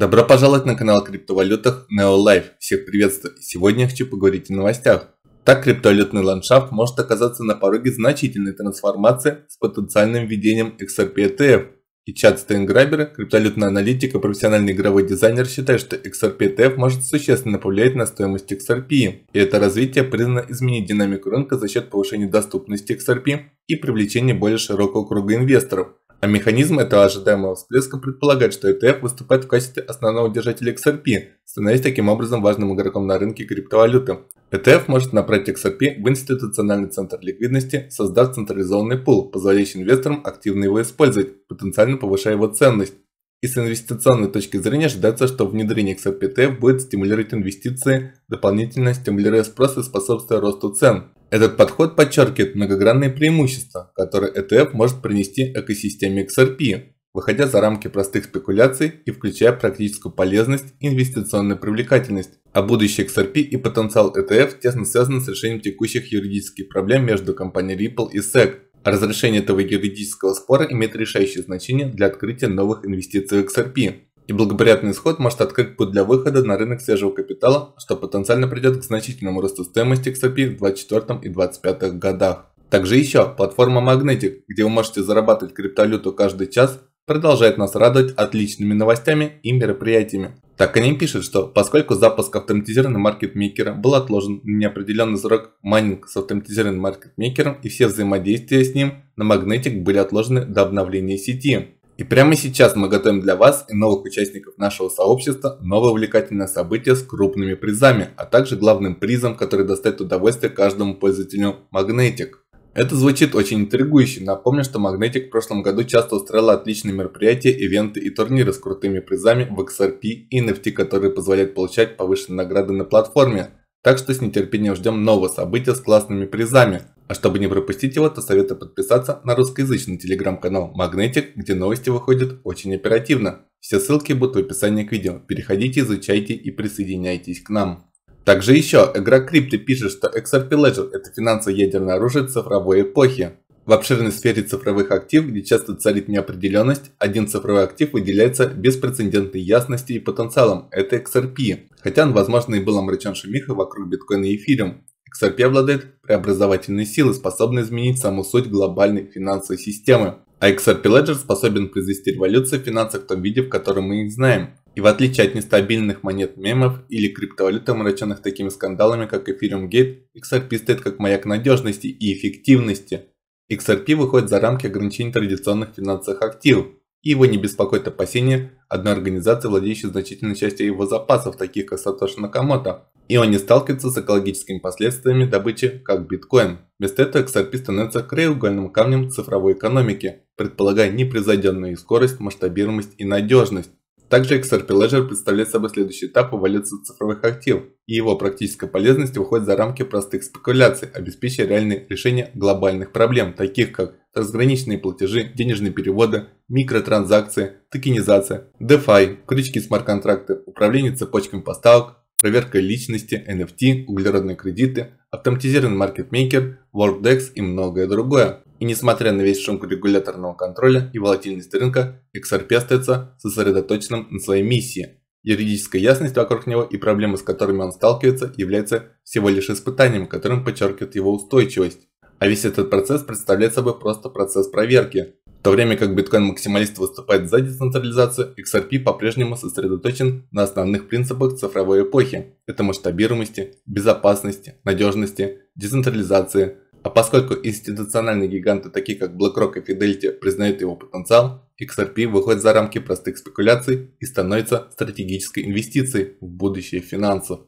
Добро пожаловать на канал о криптовалютах NeoLife. Всех приветствую. Сегодня я хочу поговорить о новостях. Так криптовалютный ландшафт может оказаться на пороге значительной трансформации с потенциальным введением XRP ETF. И Чад Стейнграбера, криптовалютный аналитик и профессиональный игровой дизайнер считает, что XRP ETF может существенно повлиять на стоимость XRP. И это развитие признано изменить динамику рынка за счет повышения доступности XRP и привлечения более широкого круга инвесторов. А механизм этого ожидаемого всплеска предполагает, что ETF выступает в качестве основного держателя XRP, становясь таким образом важным игроком на рынке криптовалюты. ETF может направить XRP в институциональный центр ликвидности, создав централизованный пул, позволяющий инвесторам активно его использовать, потенциально повышая его ценность. И с инвестиционной точки зрения ожидается, что внедрение XRP ETF будет стимулировать инвестиции, дополнительно стимулируя спрос и способствуя росту цен. Этот подход подчеркивает многогранные преимущества, которые ETF может принести экосистеме XRP, выходя за рамки простых спекуляций и включая практическую полезность и инвестиционную привлекательность. А будущее XRP и потенциал ETF тесно связаны с решением текущих юридических проблем между компанией Ripple и SEC. разрешение этого юридического спора имеет решающее значение для открытия новых инвестиций в XRP, и благоприятный исход может открыть путь для выхода на рынок свежего капитала, что потенциально придет к значительному росту стоимости XRP в 2024 и 2025 годах. Также еще платформа Magnetic, где вы можете зарабатывать криптовалюту каждый час, продолжает нас радовать отличными новостями и мероприятиями. Так они пишут, что поскольку запуск автоматизированного маркетмейкера был отложен на неопределенный срок, майнинг с автоматизированным маркетмейкером и все взаимодействия с ним на Magnetic были отложены до обновления сети. И прямо сейчас мы готовим для вас и новых участников нашего сообщества новое увлекательное событие с крупными призами, а также главным призом, который доставит удовольствие каждому пользователю Magnetic. Это звучит очень интригующе. Напомню, что Magnetic в прошлом году часто устраивала отличные мероприятия, ивенты и турниры с крутыми призами в XRP и NFT, которые позволяют получать повышенные награды на платформе. Так что с нетерпением ждем нового события с классными призами. А чтобы не пропустить его, то советую подписаться на русскоязычный телеграм-канал Magnetic, где новости выходят очень оперативно. Все ссылки будут в описании к видео. Переходите, изучайте и присоединяйтесь к нам. Также еще, игра Крипты пишет, что XRP Ledger – это финансово ядерное оружие цифровой эпохи. В обширной сфере цифровых активов, где часто царит неопределенность, один цифровой актив выделяется беспрецедентной ясностью и потенциалом – это XRP. Хотя он, возможно, и был омрачен шумихой вокруг биткоина и эфириум. XRP обладает преобразовательной силой, способной изменить саму суть глобальной финансовой системы. А XRP Ledger способен произвести революцию в финансах в том виде, в котором мы их знаем. И в отличие от нестабильных монет мемов или криптовалют, омраченных такими скандалами, как Ethereum Gate, XRP стоит как маяк надежности и эффективности. XRP выходит за рамки ограничений традиционных финансовых активов, и его не беспокоит опасения одной организации, владеющей значительной частью его запасов, таких как Сатоши Накамото, и он не сталкивается с экологическими последствиями добычи, как биткоин. Вместо этого XRP становится краеугольным камнем цифровой экономики, предполагая непревзойденную скорость, масштабируемость и надежность. Также XRP Ledger представляет собой следующий этап эволюции цифровых активов, и его практическая полезность выходит за рамки простых спекуляций, обеспечивая реальные решения глобальных проблем, таких как разграниченные платежи, денежные переводы, микротранзакции, токенизация, DeFi, крючки смарт-контракты, управление цепочками поставок, проверка личности, NFT, углеродные кредиты, автоматизированный маркетмейкер, WorkDex и многое другое. И несмотря на весь шум регуляторного контроля и волатильность рынка, XRP остается сосредоточенным на своей миссии. Юридическая ясность вокруг него и проблемы, с которыми он сталкивается, является всего лишь испытанием, которым подчеркивает его устойчивость. А весь этот процесс представляет собой просто процесс проверки, в то время как биткоин-максималист выступает за децентрализацию, XRP по-прежнему сосредоточен на основных принципах цифровой эпохи. Это масштабируемости, безопасности, надежности, децентрализации. А поскольку институциональные гиганты, такие как BlackRock и Fidelity, признают его потенциал, XRP выходит за рамки простых спекуляций и становится стратегической инвестицией в будущее финансов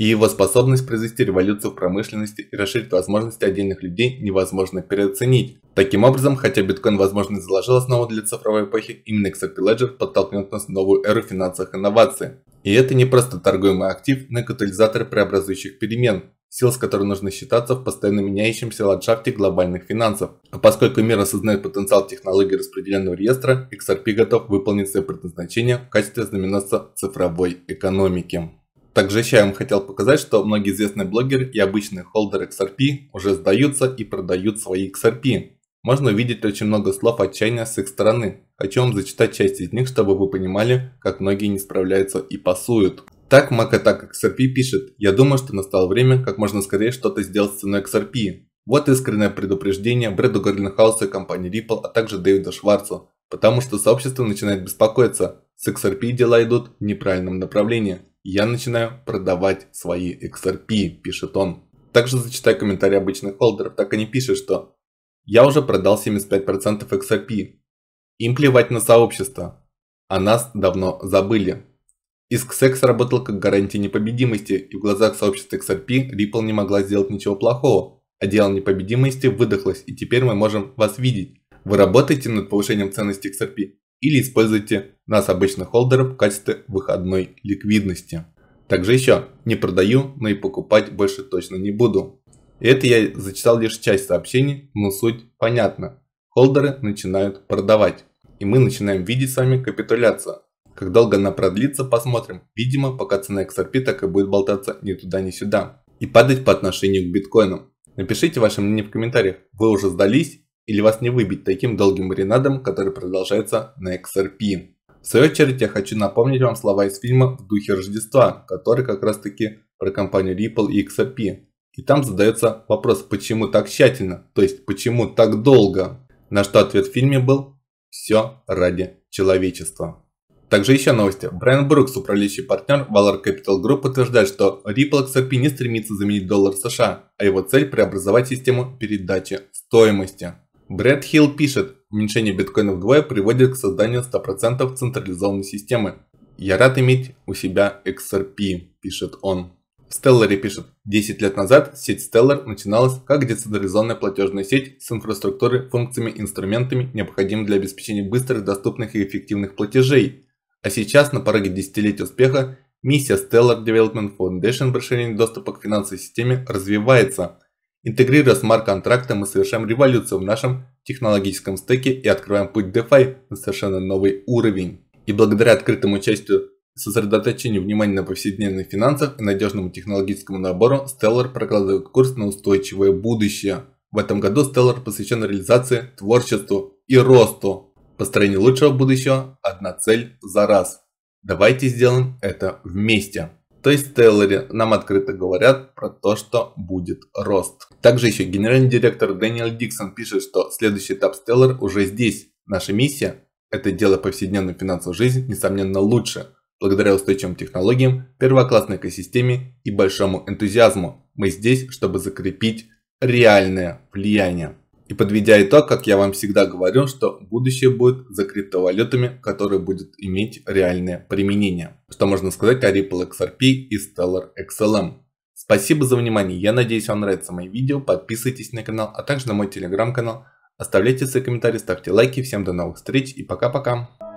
и его способность произвести революцию в промышленности и расширить возможности отдельных людей невозможно переоценить. Таким образом, хотя биткоин, возможно, заложил основу для цифровой эпохи, именно XRP Ledger подтолкнет нас в новую эру финансовых инноваций. И это не просто торгуемый актив, но и катализатор преобразующих перемен, сил с которой нужно считаться в постоянно меняющемся ландшафте глобальных финансов. А поскольку мир осознает потенциал технологий распределенного реестра, XRP готов выполнить свое предназначение в качестве знаменосца цифровой экономики. Также еще я вам хотел показать, что многие известные блогеры и обычные холдеры XRP уже сдаются и продают свои XRP. Можно увидеть очень много слов отчаяния с их стороны. Хочу вам зачитать часть из них, чтобы вы понимали, как многие не справляются и пасуют. Так Макатак XRP пишет, я думаю, что настало время как можно скорее что-то сделать с ценой XRP. Вот искреннее предупреждение Брэду Горленхаусу и компании Ripple, а также Дэвиду Шварцу, потому что сообщество начинает беспокоиться, с XRP дела идут в неправильном направлении я начинаю продавать свои XRP, пишет он. Также зачитаю комментарии обычных холдеров, так они пишут, что я уже продал 75% XRP. Им плевать на сообщество. А нас давно забыли. XSEX работал как гарантия непобедимости, и в глазах сообщества XRP Ripple не могла сделать ничего плохого. А дело непобедимости выдохлось, и теперь мы можем вас видеть. Вы работаете над повышением ценности XRP? или используйте нас обычных холдеров в качестве выходной ликвидности. Также еще не продаю, но и покупать больше точно не буду. И это я зачитал лишь часть сообщений, но суть понятна. Холдеры начинают продавать. И мы начинаем видеть с вами капитуляцию. Как долго она продлится, посмотрим. Видимо, пока цена XRP так и будет болтаться ни туда, ни сюда. И падать по отношению к биткоину. Напишите ваше мнение в комментариях, вы уже сдались или вас не выбить таким долгим маринадом, который продолжается на XRP. В свою очередь я хочу напомнить вам слова из фильма «В духе Рождества», который как раз таки про компанию Ripple и XRP. И там задается вопрос, почему так тщательно, то есть почему так долго? На что ответ в фильме был «Все ради человечества». Также еще новости. Брайан Брукс, управляющий партнер Valor Capital Group, утверждает, что Ripple XRP не стремится заменить доллар США, а его цель преобразовать систему передачи стоимости. Брэд Хилл пишет, уменьшение биткоина вдвое приводит к созданию 100% централизованной системы. Я рад иметь у себя XRP, пишет он. В Stellar пишет, 10 лет назад сеть Stellar начиналась как децентрализованная платежная сеть с инфраструктурой, функциями, инструментами, необходимыми для обеспечения быстрых, доступных и эффективных платежей. А сейчас, на пороге десятилетия успеха, миссия Stellar Development Foundation в расширении доступа к финансовой системе развивается – Интегрируя смарт-контракты, мы совершаем революцию в нашем технологическом стеке и открываем путь DeFi на совершенно новый уровень. И благодаря открытому участию сосредоточению внимания на повседневных финансах и надежному технологическому набору, Stellar прокладывает курс на устойчивое будущее. В этом году Stellar посвящен реализации, творчеству и росту. Построение лучшего будущего – одна цель за раз. Давайте сделаем это вместе. То есть в Stellar нам открыто говорят про то, что будет рост. Также еще генеральный директор Дэниел Диксон пишет, что следующий этап Stellar уже здесь. Наша миссия – это дело повседневную финансовую жизнь, несомненно, лучше. Благодаря устойчивым технологиям, первоклассной экосистеме и большому энтузиазму мы здесь, чтобы закрепить реальное влияние. И подведя итог, как я вам всегда говорю, что будущее будет за криптовалютами, которые будут иметь реальное применение. Что можно сказать о Ripple XRP и Stellar XLM. Спасибо за внимание, я надеюсь вам нравится мои видео, подписывайтесь на канал, а также на мой телеграм-канал, оставляйте свои комментарии, ставьте лайки, всем до новых встреч и пока-пока.